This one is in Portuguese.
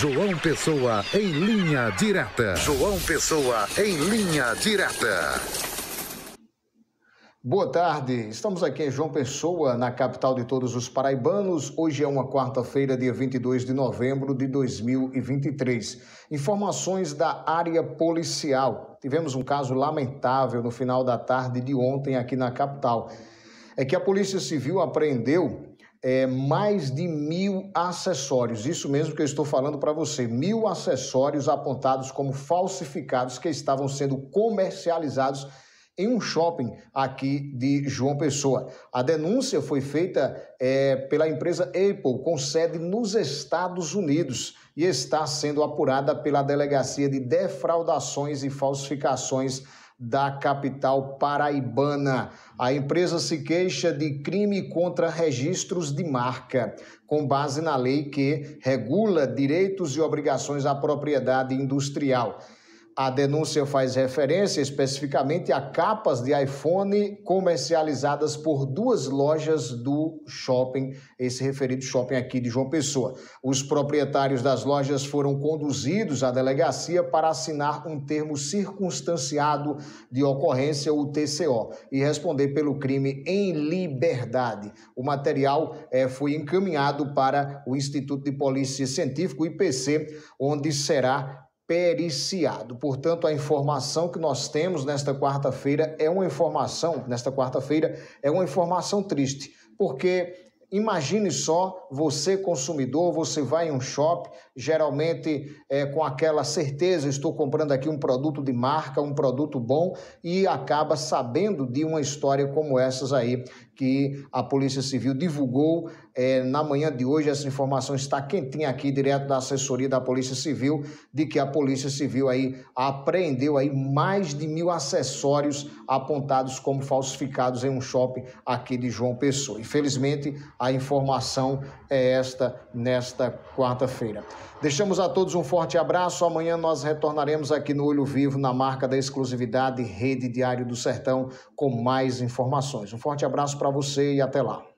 João Pessoa em linha direta. João Pessoa em linha direta. Boa tarde, estamos aqui em João Pessoa, na capital de todos os paraibanos. Hoje é uma quarta-feira, dia 22 de novembro de 2023. Informações da área policial. Tivemos um caso lamentável no final da tarde de ontem aqui na capital. É que a Polícia Civil apreendeu é, mais de mil acessórios. Isso mesmo que eu estou falando para você: mil acessórios apontados como falsificados que estavam sendo comercializados em um shopping aqui de João Pessoa. A denúncia foi feita é, pela empresa Apple, com sede nos Estados Unidos, e está sendo apurada pela Delegacia de Defraudações e Falsificações da capital paraibana. A empresa se queixa de crime contra registros de marca, com base na lei que regula direitos e obrigações à propriedade industrial. A denúncia faz referência especificamente a capas de iPhone comercializadas por duas lojas do shopping, esse referido shopping aqui de João Pessoa. Os proprietários das lojas foram conduzidos à delegacia para assinar um termo circunstanciado de ocorrência, o TCO, e responder pelo crime em liberdade. O material é, foi encaminhado para o Instituto de Polícia Científica, o IPC, onde será periciado. Portanto, a informação que nós temos nesta quarta-feira é uma informação, nesta quarta-feira é uma informação triste, porque imagine só, você consumidor, você vai em um shopping, geralmente é, com aquela certeza, estou comprando aqui um produto de marca, um produto bom, e acaba sabendo de uma história como essas aí que a Polícia Civil divulgou é, na manhã de hoje. Essa informação está quentinha aqui, direto da assessoria da Polícia Civil, de que a Polícia Civil aí apreendeu aí mais de mil acessórios apontados como falsificados em um shopping aqui de João Pessoa. Infelizmente, a informação é esta nesta quarta-feira. Deixamos a todos um forte abraço. Amanhã nós retornaremos aqui no Olho Vivo, na marca da exclusividade Rede Diário do Sertão, com mais informações. Um forte abraço para você e até lá.